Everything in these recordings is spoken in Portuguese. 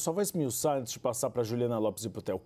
só vou esmiuçar antes de passar para Juliana Lopes e para o Theo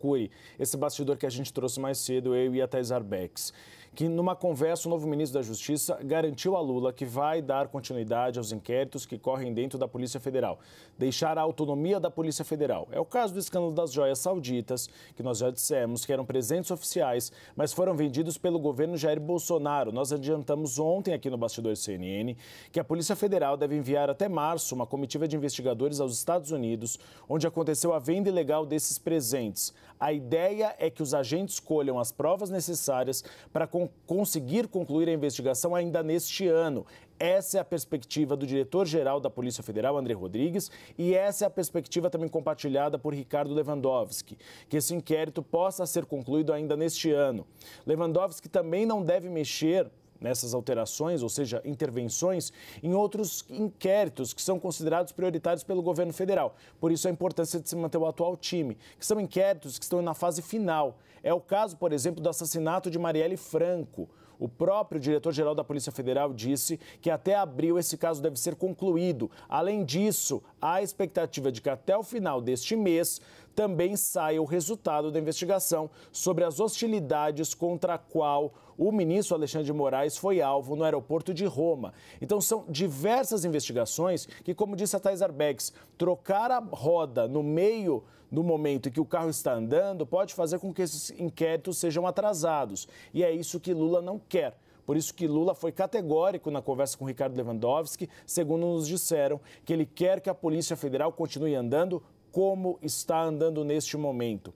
esse bastidor que a gente trouxe mais cedo, eu e a Thais Arbex, que numa conversa o novo ministro da Justiça garantiu a Lula que vai dar continuidade aos inquéritos que correm dentro da Polícia Federal, deixar a autonomia da Polícia Federal. É o caso do escândalo das joias sauditas, que nós já dissemos que eram presentes oficiais, mas foram vendidos pelo governo Jair Bolsonaro. Nós adiantamos ontem aqui no Bastidor CNN que a Polícia Federal deve enviar até março uma comitiva de investigadores aos Estados Unidos, onde onde aconteceu a venda ilegal desses presentes. A ideia é que os agentes colham as provas necessárias para con conseguir concluir a investigação ainda neste ano. Essa é a perspectiva do diretor-geral da Polícia Federal, André Rodrigues, e essa é a perspectiva também compartilhada por Ricardo Lewandowski, que esse inquérito possa ser concluído ainda neste ano. Lewandowski também não deve mexer nessas alterações, ou seja, intervenções, em outros inquéritos que são considerados prioritários pelo governo federal. Por isso, a importância de se manter o atual time, que são inquéritos que estão na fase final. É o caso, por exemplo, do assassinato de Marielle Franco. O próprio diretor-geral da Polícia Federal disse que até abril esse caso deve ser concluído. Além disso, a expectativa é de que até o final deste mês também saia o resultado da investigação sobre as hostilidades contra a qual o ministro Alexandre de Moraes foi alvo no aeroporto de Roma. Então são diversas investigações que, como disse a Thais Arbex, trocar a roda no meio do momento em que o carro está andando pode fazer com que esses inquéritos sejam atrasados. E é isso que Lula não quer. Por isso que Lula foi categórico na conversa com Ricardo Lewandowski, segundo nos disseram, que ele quer que a Polícia Federal continue andando como está andando neste momento.